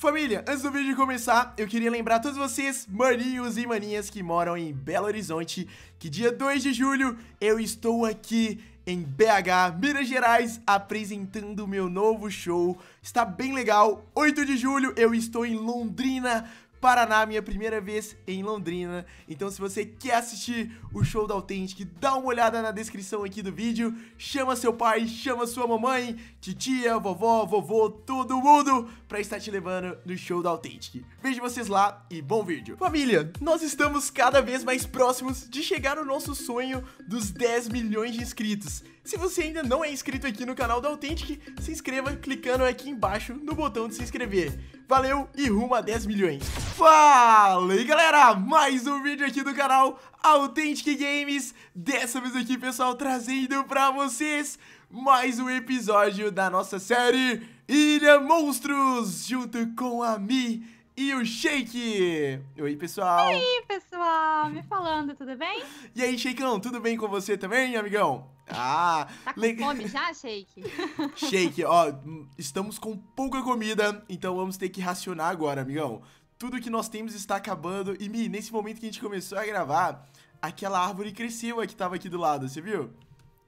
Família, antes do vídeo começar, eu queria lembrar a todos vocês, maninhos e maninhas que moram em Belo Horizonte, que dia 2 de julho eu estou aqui em BH, Minas Gerais, apresentando meu novo show. Está bem legal. 8 de julho eu estou em Londrina Paraná, minha primeira vez em Londrina. Então, se você quer assistir o show da Authentic, dá uma olhada na descrição aqui do vídeo. Chama seu pai, chama sua mamãe, titia, vovó, vovô, todo mundo pra estar te levando no show da Authentic. Vejo vocês lá e bom vídeo. Família, nós estamos cada vez mais próximos de chegar no nosso sonho dos 10 milhões de inscritos. Se você ainda não é inscrito aqui no canal da Authentic, se inscreva clicando aqui embaixo no botão de se inscrever. Valeu e rumo a 10 milhões. Fala aí, galera! Mais um vídeo aqui do canal Authentic Games. Dessa vez aqui, pessoal, trazendo pra vocês mais um episódio da nossa série Ilha Monstros, junto com a Mi e o Shake. Oi, pessoal. oi pessoal. Me falando, tudo bem? E aí, Shakeão, tudo bem com você também, amigão? Ah, tá com legal. fome já, Shake? Shake, ó, estamos com pouca comida, então vamos ter que racionar agora, amigão. Tudo que nós temos está acabando. E, Mi, nesse momento que a gente começou a gravar, aquela árvore cresceu a que tava aqui do lado, você viu?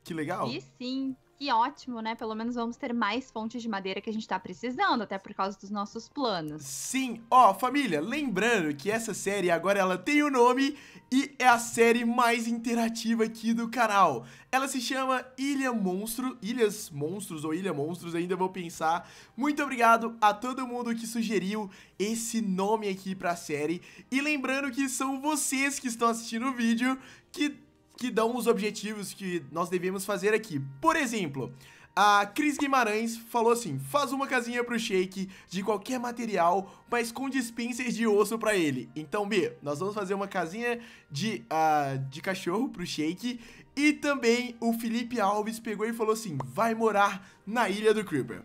Que legal. E sim, que ótimo, né? Pelo menos vamos ter mais fontes de madeira que a gente tá precisando, até por causa dos nossos planos. Sim, ó, oh, família, lembrando que essa série agora ela tem o um nome e é a série mais interativa aqui do canal. Ela se chama Ilha Monstro, Ilhas Monstros ou Ilha Monstros, ainda vou pensar. Muito obrigado a todo mundo que sugeriu esse nome aqui pra série. E lembrando que são vocês que estão assistindo o vídeo que que dão os objetivos que nós devemos fazer aqui. Por exemplo, a Cris Guimarães falou assim: faz uma casinha pro shake de qualquer material, mas com dispensers de osso para ele. Então, B, nós vamos fazer uma casinha de, uh, de cachorro pro shake. E também o Felipe Alves pegou e falou assim: vai morar na Ilha do Creeper.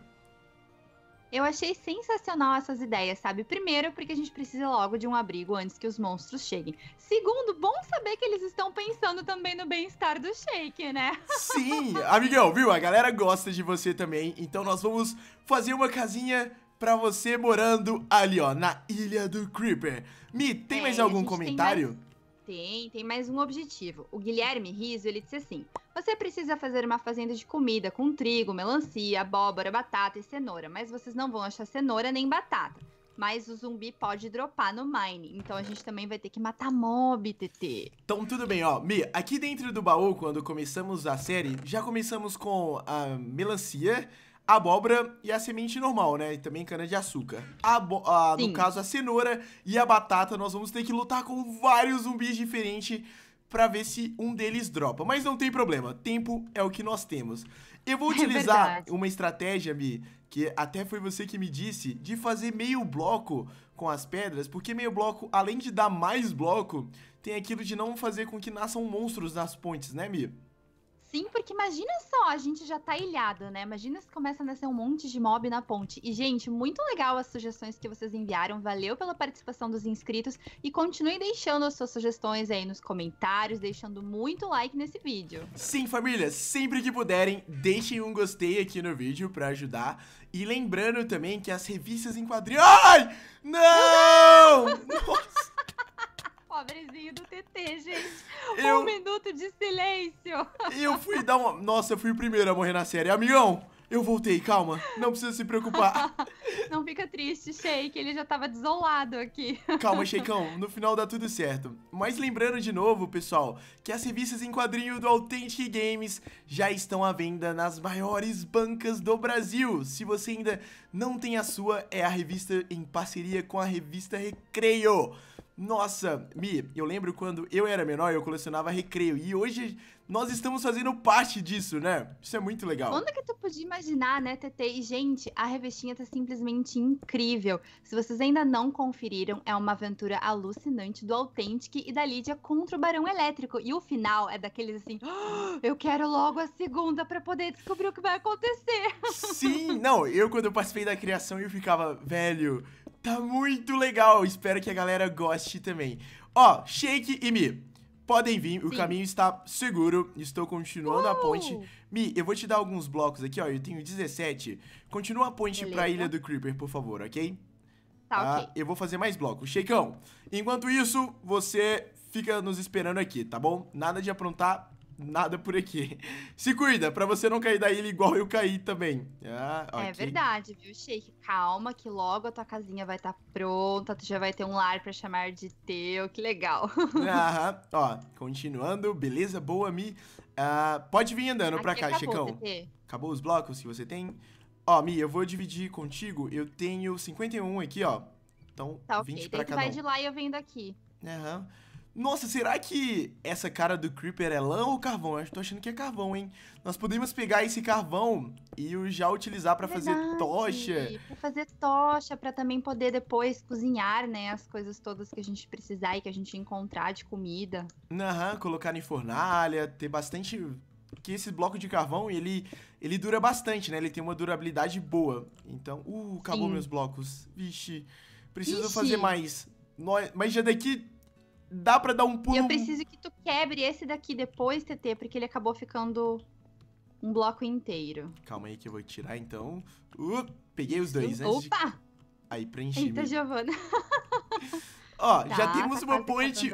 Eu achei sensacional essas ideias, sabe? Primeiro, porque a gente precisa logo de um abrigo antes que os monstros cheguem. Segundo, bom saber que eles estão pensando também no bem-estar do Shake, né? Sim, amigão, viu? A galera gosta de você também, então nós vamos fazer uma casinha para você morando ali, ó, na Ilha do Creeper. Mi, tem é, mais algum comentário? tem, tem mais um objetivo. O Guilherme Riso, ele disse assim: você precisa fazer uma fazenda de comida com trigo, melancia, abóbora, batata e cenoura, mas vocês não vão achar cenoura nem batata. Mas o zumbi pode dropar no mine. Então a gente também vai ter que matar mob, TT. Então tudo bem, ó. Mi, aqui dentro do baú, quando começamos a série, já começamos com a melancia, abóbora e a semente normal, né? E também cana-de-açúcar. No caso, a cenoura e a batata, nós vamos ter que lutar com vários zumbis diferentes para ver se um deles dropa. Mas não tem problema, tempo é o que nós temos. Eu vou é utilizar é uma estratégia, Mi, que até foi você que me disse, de fazer meio bloco com as pedras, porque meio bloco, além de dar mais bloco, tem aquilo de não fazer com que nasçam monstros nas pontes, né, Mi? Sim, porque imagina só, a gente já tá ilhado, né? Imagina se começa a nascer um monte de mob na ponte. E, gente, muito legal as sugestões que vocês enviaram. Valeu pela participação dos inscritos. E continue deixando as suas sugestões aí nos comentários, deixando muito like nesse vídeo. Sim, família, sempre que puderem, deixem um gostei aqui no vídeo pra ajudar. E lembrando também que as revistas em quadrinhos... Ai! Não! Não! pobrezinho do TT, gente. Eu... Um minuto de silêncio. Eu fui dar uma. Nossa, eu fui o primeiro a morrer na série. Amigão, eu voltei, calma. Não precisa se preocupar. não fica triste, Shake. Ele já tava desolado aqui. Calma, Sheikão. No final dá tudo certo. Mas lembrando de novo, pessoal, que as revistas em quadrinho do Authentic Games já estão à venda nas maiores bancas do Brasil. Se você ainda não tem a sua, é a revista em parceria com a revista Recreio. Nossa, Mi, eu lembro quando eu era menor, e eu colecionava recreio. E hoje nós estamos fazendo parte disso, né? Isso é muito legal. Quando é que tu podia imaginar, né, TT? E, gente, a revestinha tá simplesmente incrível. Se vocês ainda não conferiram, é uma aventura alucinante do Authentic e da Lídia contra o Barão Elétrico. E o final é daqueles assim, oh, eu quero logo a segunda para poder descobrir o que vai acontecer. Sim, não, eu quando eu participei da criação, eu ficava, velho, Tá muito legal, espero que a galera goste também. Ó, Shake e Mi, podem vir, o caminho está seguro, estou continuando a ponte. Uh! Mi, eu vou te dar alguns blocos aqui, ó, eu tenho 17. Continua a ponte Beleza. pra Ilha do Creeper, por favor, ok? Tá, ah, ok. Eu vou fazer mais blocos. shakeão enquanto isso, você fica nos esperando aqui, tá bom? Nada de aprontar, nada por aqui. Se cuida, para você não cair da ilha igual eu caí também. Ah, é okay. É verdade, viu, Sheik? Calma que logo a tua casinha vai estar tá pronta, tu já vai ter um lar para chamar de teu, que legal. Aham, ó, continuando, beleza, boa, Mi. Ah, pode vir andando aqui pra cá, Chicão. Acabou os blocos que você tem? Ó, Mi, eu vou dividir contigo, eu tenho 51 aqui, ó. Então, tá, 20 okay. pra Daí cada você vai de lá e eu venho daqui. Aham. Uhum. Nossa, será que essa cara do Creeper é lã ou carvão? Eu tô achando que é carvão, hein? Nós podemos pegar esse carvão e já utilizar para fazer tocha. Pra fazer tocha, para também poder depois cozinhar, né? As coisas todas que a gente precisar e que a gente encontrar de comida. Aham, colocar em fornalha, ter bastante... porque esse bloco de carvão, ele, ele dura bastante, né? Ele tem uma durabilidade boa. Então, uh, acabou Sim. meus blocos. Vixe, preciso Vixe. fazer mais. Mas já daqui dá para dar um pulo. Eu preciso que tu quebre esse daqui depois, TT, porque ele acabou ficando um bloco inteiro. Calma aí que eu vou tirar então. Uh, peguei os dois, né? Opa! De... Aí preenchi. Eita, mesmo. Giovana. Ó, tá, já temos tá uma ponte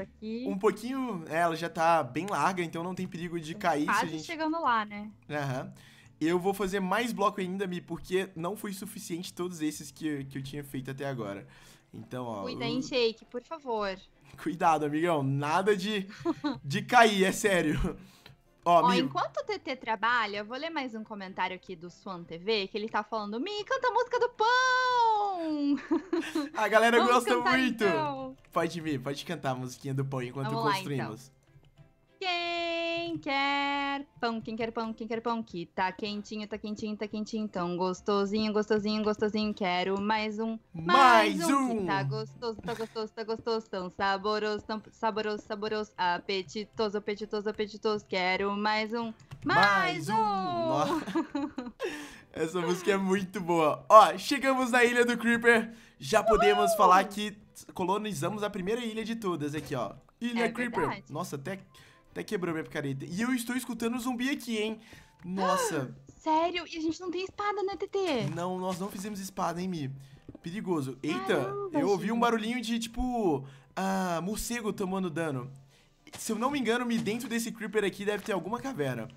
um pouquinho. É, ela já tá bem larga, então não tem perigo de cair. Quase gente... chegando lá, né? Aham. Uhum. Eu vou fazer mais bloco ainda, Mi, porque não foi suficiente todos esses que, que eu tinha feito até agora. Então, ó. Cuida, eu... em shake, por favor. Cuidado, amigão. Nada de, de cair, é sério. Ó, Ó enquanto o TT trabalha, eu vou ler mais um comentário aqui do Swan TV, que ele tá falando, Mi, canta a música do pão! A galera gosta muito. Então. Pode, vir, pode cantar a musiquinha do pão enquanto Vamos construímos. Lá, então. Quem quer pão, quem quer pão, quem quer pão, que tá quentinho, tá quentinho, tá quentinho, tão gostosinho, gostosinho, gostosinho, quero mais um, mais, mais um, um. tá gostoso, tá gostoso, tá gostoso, tão saboroso, tão saboroso, saboroso, apetitoso, apetitoso, apetitoso, quero mais um, mais, mais um. um. Essa música é muito boa. Ó, chegamos na Ilha do Creeper, já podemos falar que colonizamos a primeira ilha de todas aqui, ó. Ilha é Creeper. Verdade. Nossa, até até quebrou minha picareta. E eu estou escutando zumbi aqui, hein? Nossa. Sério? E a gente não tem espada, né, TT? Não, nós não fizemos espada, hein, Mi? Perigoso. Eita, Caramba, eu ouvi gente. um barulhinho de, tipo, ah, morcego tomando dano. Se eu não me engano, Mi, dentro desse creeper aqui deve ter alguma caverna.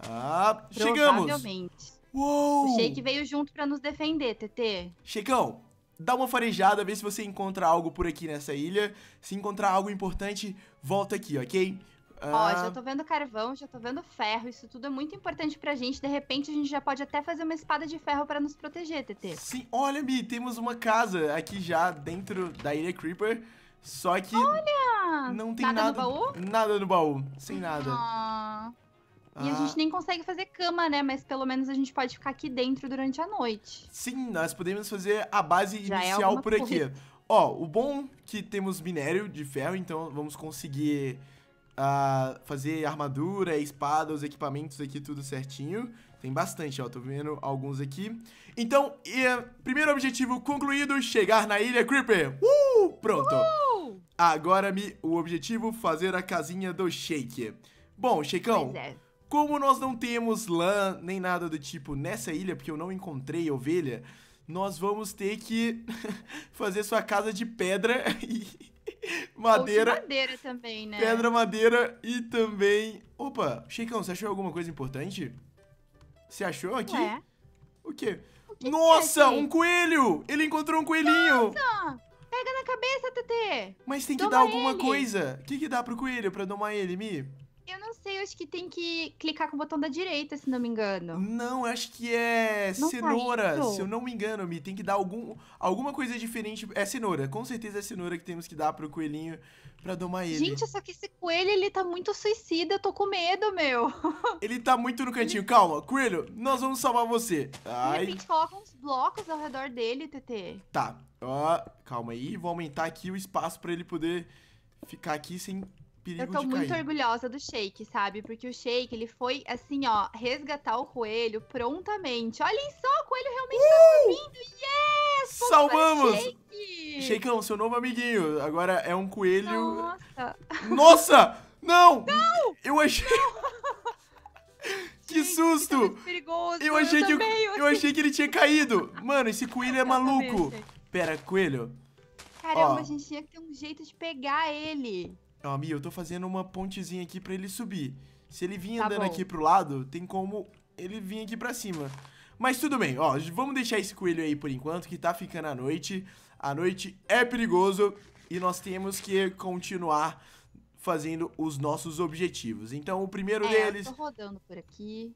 Ah, chegamos! Provavelmente. Uou! O Shake veio junto pra nos defender, TT. Sheikão, dá uma farejada, vê se você encontra algo por aqui nessa ilha. Se encontrar algo importante, volta aqui, ok? Ó, ah. já tô vendo carvão, já tô vendo ferro, isso tudo é muito importante pra gente. De repente a gente já pode até fazer uma espada de ferro para nos proteger, TT. Sim, olha, Mi, temos uma casa aqui já dentro da Ilha Creeper. Só que. Olha! Não tem nada. Nada no baú? Nada no baú. Sem nada. Ah. E a ah. gente nem consegue fazer cama, né? Mas pelo menos a gente pode ficar aqui dentro durante a noite. Sim, nós podemos fazer a base Já é inicial é por aqui. Coisa. Ó, o bom que temos minério de ferro, então vamos conseguir fazer armadura, espada, os equipamentos aqui tudo certinho. Tem bastante, ó, tô vendo alguns aqui. Então, e, eh, primeiro objetivo concluído, chegar na Ilha Creeper. Uh, pronto. Agora me, o objetivo, fazer a casinha do Shake. Bom, Sheikão, é. como nós não temos lã nem nada do tipo nessa ilha, porque eu não encontrei ovelha, nós vamos ter que fazer sua casa de pedra e madeira. madeira também, né? Pedra, madeira e também. Opa, Chicão, você achou alguma coisa importante? Você achou aqui? É. O quê? O que Nossa, que um coelho! Ele encontrou um coelhinho! Nossa! Pega na cabeça, TT Mas tem que Doma dar alguma ele. coisa. O que, que dá pro coelho pra domar ele, Mi? Eu não sei, acho que tem que clicar com o botão da direita, se não me engano. Não, acho que é não tá cenoura, tá se eu não me engano, me tem que dar algum, alguma coisa diferente. É cenoura, com certeza é cenoura que temos que dar pro coelhinho pra domar ele. Gente, só que esse coelho, ele tá muito suicida, eu tô com medo, meu. Ele tá muito no cantinho. Ele... Calma, coelho, nós vamos salvar você. Ai. De repente coloca uns blocos ao redor dele, TT. Tá, ó, calma aí, vou aumentar aqui o espaço pra ele poder ficar aqui sem perigo Eu tô muito cair. orgulhosa do Shake, sabe? Porque o Shake, ele foi, assim, ó, resgatar o coelho prontamente. Olhem só, o coelho realmente tá uh! tá dormindo. Yes! Salvamos! Shake! Shakeão, seu novo amiguinho. Agora é um coelho... Nossa! Nossa! Não! Não! Eu achei... Que Gente, susto! Que perigoso, eu achei, eu que, eu, eu achei que ele tinha caído. Mano, esse coelho é maluco. Pera, coelho. Caramba, Ó. a gente tinha que ter um jeito de pegar ele. Ó, Mi, eu tô fazendo uma pontezinha aqui pra ele subir. Se ele vir tá andando bom. aqui pro lado, tem como ele vir aqui pra cima. Mas tudo bem, ó, vamos deixar esse coelho aí por enquanto, que tá ficando à noite. A noite é perigoso e nós temos que continuar fazendo os nossos objetivos. Então, o primeiro é, deles... eu tô rodando por aqui.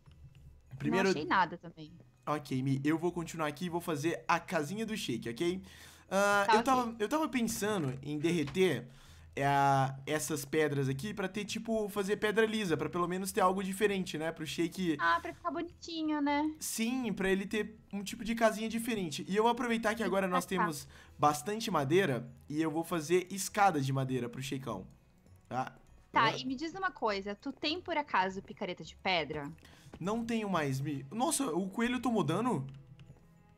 Primeiro... Não achei nada também. Ok, Mi, eu vou continuar aqui e vou fazer a casinha do shake, ok? Uh, tá, eu, okay. tava, eu tava pensando em derreter é a, essas pedras aqui para ter, tipo, fazer pedra lisa, para pelo menos ter algo diferente, né? Pro shake. Ah, pra ficar bonitinho, né? Sim, para ele ter um tipo de casinha diferente. E eu vou aproveitar que agora nós temos bastante madeira e eu vou fazer escadas de madeira pro shakeão. Tá? Tá, e me diz uma coisa, tu tem por acaso picareta de pedra? Não tenho mais, Mi. Nossa, o coelho tomou dano?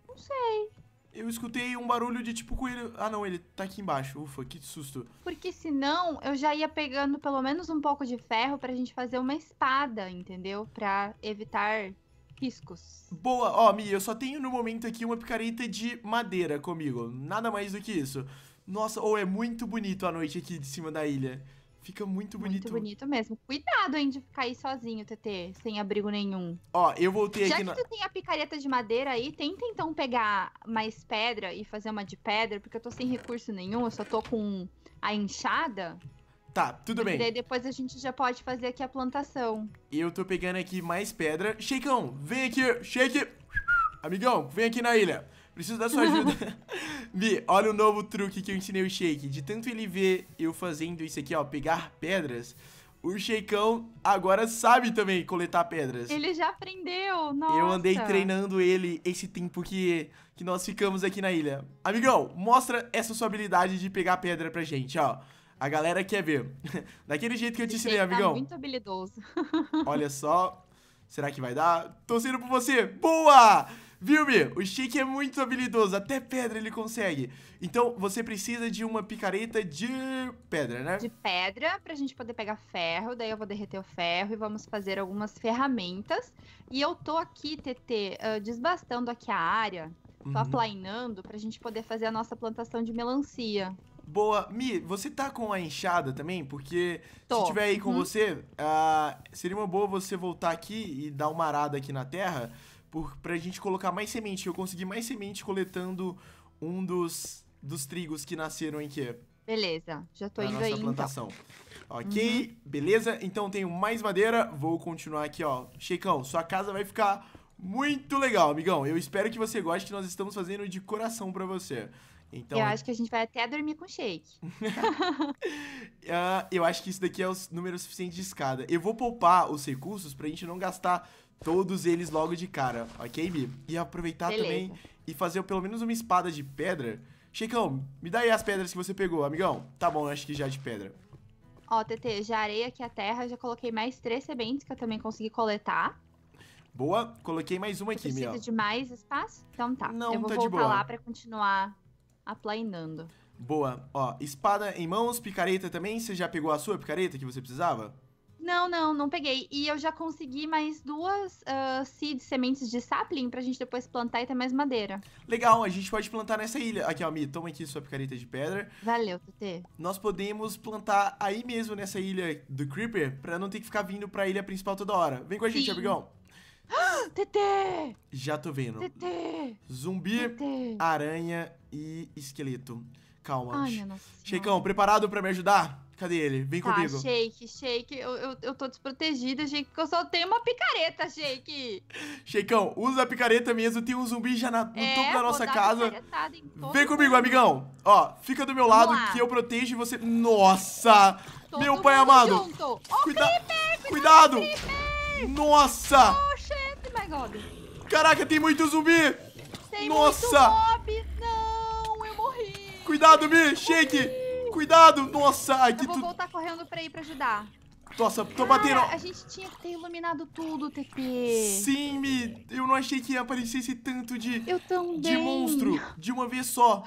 Não sei. Eu escutei um barulho de tipo coelho. Ah, não, ele tá aqui embaixo. Ufa, que susto. Porque senão eu já ia pegando pelo menos um pouco de ferro pra gente fazer uma espada, entendeu? Pra evitar riscos. Boa, ó, Mi, eu só tenho no momento aqui uma picareta de madeira comigo. Nada mais do que isso. Nossa, ou oh, é muito bonito a noite aqui de cima da ilha. Fica muito bonito. Muito bonito mesmo. Cuidado, hein, de ficar aí sozinho, TT, sem abrigo nenhum. Ó, eu voltei Já aqui Já que na... tu tem a picareta de madeira aí, tenta então pegar mais pedra e fazer uma de pedra, porque eu tô sem recurso nenhum, eu só tô com a enxada. Tá, tudo bem. E daí depois a gente já pode fazer aqui a plantação. Eu tô pegando aqui mais pedra. Sheikão, vem aqui, Sheik! Amigão, vem aqui na ilha. Preciso da sua ajuda. Vi, olha o novo truque que eu ensinei o Shake. De tanto ele ver eu fazendo isso aqui, ó, pegar pedras, o Shakeão agora sabe também coletar pedras. Ele já aprendeu, nossa. Eu andei treinando ele esse tempo que, que nós ficamos aqui na ilha. Amigão, mostra essa sua habilidade de pegar pedra pra gente, ó. A galera quer ver. Daquele jeito que eu te ensinei, tá amigão. muito habilidoso. Olha só. Será que vai dar? Torcendo por você. Boa! Viu, Mi? O Sheik é muito habilidoso, até pedra ele consegue. Então, você precisa de uma picareta de pedra, né? De pedra, pra gente poder pegar ferro, daí eu vou derreter o ferro e vamos fazer algumas ferramentas. E eu tô aqui, TT, uh, ah, desbastando aqui a área, tô uhum. aplainando pra gente poder fazer a nossa plantação de melancia. Boa. Mi, você tá com a enxada também? Porque Tô. se tiver aí com uhum. você, uh, seria uma boa você voltar aqui e dar uma arada aqui na terra por, pra gente colocar mais semente. Eu consegui mais semente coletando um dos, dos trigos que nasceram em quê? Beleza, já tô indo aí então. plantação. então. Ok, uhum. beleza? Então tenho mais madeira, vou continuar aqui, ó. Sheikão, sua casa vai ficar muito legal, amigão. Eu espero que você goste, que nós estamos fazendo de coração pra você. Então, eu acho que a gente vai até dormir com shake. uh, eu acho que isso daqui é o número suficiente de escada. Eu vou poupar os recursos pra gente não gastar todos eles logo de cara, ok, Mi? E aproveitar Beleza. também e fazer pelo menos uma espada de pedra. Chicão, me dá aí as pedras que você pegou, amigão. Tá bom, acho que já é de pedra. Ó, TT, já arei aqui a terra, já coloquei mais três sementes que eu também consegui coletar. Boa, coloquei mais uma aqui, Mia. Precisa de mais espaço? Então tá. Não, eu vou tá voltar lá pra continuar aplainando. Boa. Ó, espada em mãos, picareta também. Você já pegou a sua picareta que você precisava? Não, não, não peguei. E eu já consegui mais duas uh, seeds, sementes de sapling pra gente depois plantar e ter mais madeira. Legal, a gente pode plantar nessa ilha. Aqui, ó, Mi, toma aqui sua picareta de pedra. Valeu, Tutê. Nós podemos plantar aí mesmo nessa ilha do Creeper pra não ter que ficar vindo pra ilha principal toda hora. Vem com a gente, amigão. Ah, Tetê! Já tô vendo. Tetê! Zumbi, aranha e esqueleto calma. Ai, minha nossa. Sheikão, preparado para me ajudar? Cadê ele? Vem tá, comigo. Shake, Shake, eu, eu, eu tô desprotegida, Shake, porque eu só tenho uma picareta, Shake. Shakeão, usa a picareta mesmo, tem um zumbi já na, no é, topo da nossa casa. Vem comigo, mundo. amigão. Ó, fica do meu lado que eu protejo você. Nossa! Todo meu pai amado. Junto. Oh, Cuida creeper, cuidado! Nossa! Oh, shit, my God. Caraca, tem muito zumbi! Tem nossa! Muito Cuidado, Mi! Shake! Cuidado! Nossa, aqui tudo. Eu vou tu... voltar correndo pra ir pra ajudar. Nossa, tô Cara, batendo. A gente tinha que ter iluminado tudo, TP. Sim, Mi. Eu não achei que aparecesse tanto de. Eu também. De monstro. De uma vez só.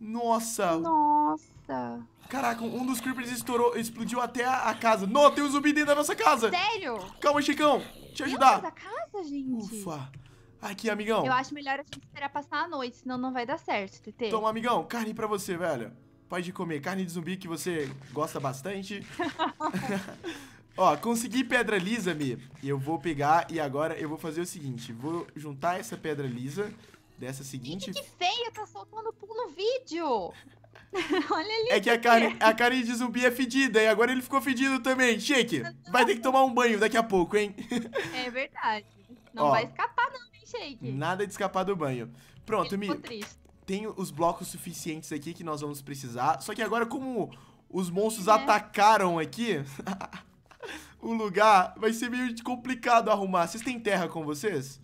Nossa. Nossa. Caraca, um dos creepers estourou, explodiu até a, a casa. Não, tem um zumbi dentro da nossa casa. Sério? Calma, Chicão. Te ajudar. Dentro da casa, gente? Ufa. Aqui, amigão. Eu acho melhor a gente esperar passar a noite, senão não vai dar certo, TT. Toma, amigão, carne pra você, velho. Pode comer carne de zumbi que você gosta bastante. Ó, consegui pedra lisa, Mi. Eu vou pegar e agora eu vou fazer o seguinte. Vou juntar essa pedra lisa dessa seguinte... Gente, que feio, tá soltando pulo no vídeo. Olha ali. É que a carne, a carne de zumbi é fedida e agora ele ficou fedido também. Shake, vai ter que tomar um banho daqui a pouco, hein? é verdade. Não Ó, vai escapar não, milkshake. Nada de escapar do banho. Pronto, Mi. Tem os blocos suficientes aqui que nós vamos precisar. Só que agora, como os monstros é. atacaram aqui, o lugar vai ser meio complicado arrumar. Vocês têm terra com vocês?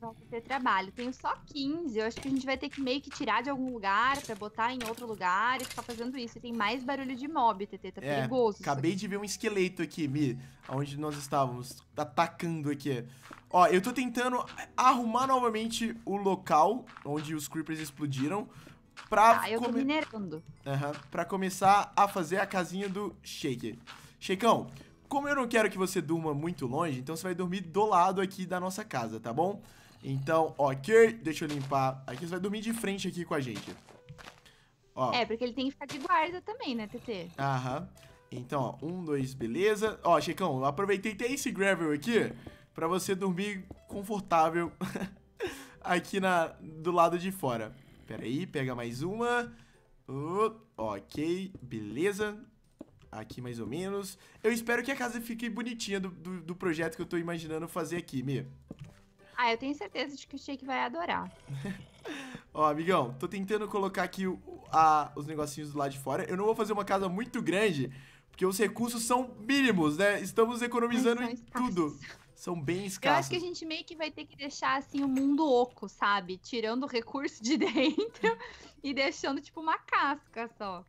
Vai ter trabalho. Tenho só 15. Eu acho que a gente vai ter que meio que tirar de algum lugar pra botar em outro lugar e ficar fazendo isso. E tem mais barulho de mob, TT. Tá é, perigoso. Acabei de ver um esqueleto aqui, Mi. Onde nós estávamos. Atacando aqui. Ó, eu tô tentando arrumar novamente o local onde os creepers explodiram. Pra ah, eu tô minerando. Uhum, pra começar a fazer a casinha do Shaker. Shakeão. como eu não quero que você durma muito longe, então você vai dormir do lado aqui da nossa casa, tá bom? Então, ok, deixa eu limpar. Aqui você vai dormir de frente aqui com a gente. Ó. É, porque ele tem que ficar de guarda também, né, TT? Aham. Então, ó, um, dois, beleza. Ó, Checão, eu aproveitei até esse gravel aqui pra você dormir confortável aqui na, do lado de fora. Pera aí, pega mais uma. Uh, ok, beleza. Aqui mais ou menos. Eu espero que a casa fique bonitinha do, do, do projeto que eu tô imaginando fazer aqui, Mi. Ah, eu tenho certeza de que o Shake vai adorar. Ó, amigão, tô tentando colocar aqui o, a, os negocinhos do lado de fora. Eu não vou fazer uma casa muito grande, porque os recursos são mínimos, né? Estamos economizando em tudo. São bem escassos. Eu acho que a gente meio que vai ter que deixar, assim, o mundo oco, sabe? Tirando o recurso de dentro e deixando, tipo, uma casca só.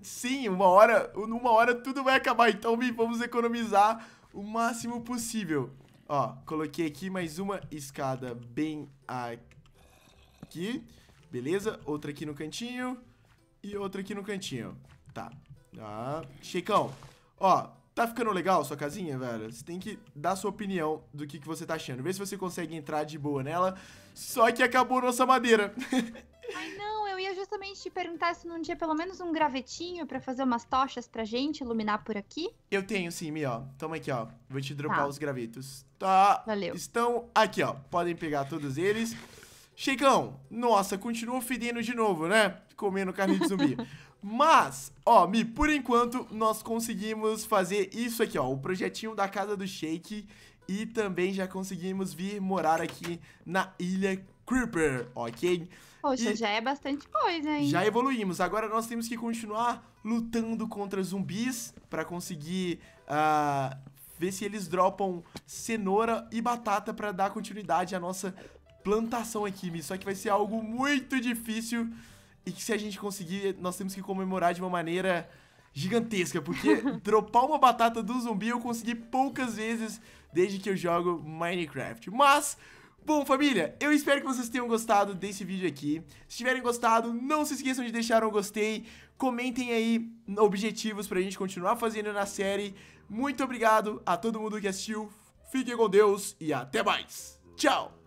Sim, uma hora, numa hora tudo vai acabar. Então, vamos economizar o máximo possível. Ó, coloquei aqui mais uma escada bem aqui. Beleza? Outra aqui no cantinho. E outra aqui no cantinho. Tá. Ah, Checão, Ó, tá ficando legal sua casinha, velho? Você tem que dar sua opinião do que, que você tá achando. Vê se você consegue entrar de boa nela. Só que acabou nossa madeira. Ai, não ia justamente te perguntar se não tinha pelo menos um gravetinho para fazer umas tochas pra gente iluminar por aqui. Eu tenho sim, Mi, ó. Toma aqui, ó. Vou te dropar tá. os gravetos. Tá. Valeu. Estão aqui, ó. Podem pegar todos eles. Chicão, nossa, continua fedendo de novo, né? Comendo carne de zumbi. Mas, ó, Mi, por enquanto nós conseguimos fazer isso aqui, ó. O projetinho da casa do Shake. E também já conseguimos vir morar aqui na ilha Creeper, ok? Poxa, e já é bastante coisa, hein? Já evoluímos. Agora nós temos que continuar lutando contra zumbis para conseguir uh, ver se eles dropam cenoura e batata para dar continuidade à nossa plantação aqui, Mi. Só que vai ser algo muito difícil e que se a gente conseguir, nós temos que comemorar de uma maneira gigantesca, porque dropar uma batata do zumbi eu consegui poucas vezes desde que eu jogo Minecraft. Mas Bom, família, eu espero que vocês tenham gostado desse vídeo aqui. Se tiverem gostado, não se esqueçam de deixar um gostei. Comentem aí objetivos pra gente continuar fazendo na série. Muito obrigado a todo mundo que assistiu. Fiquem com Deus e até mais. Tchau!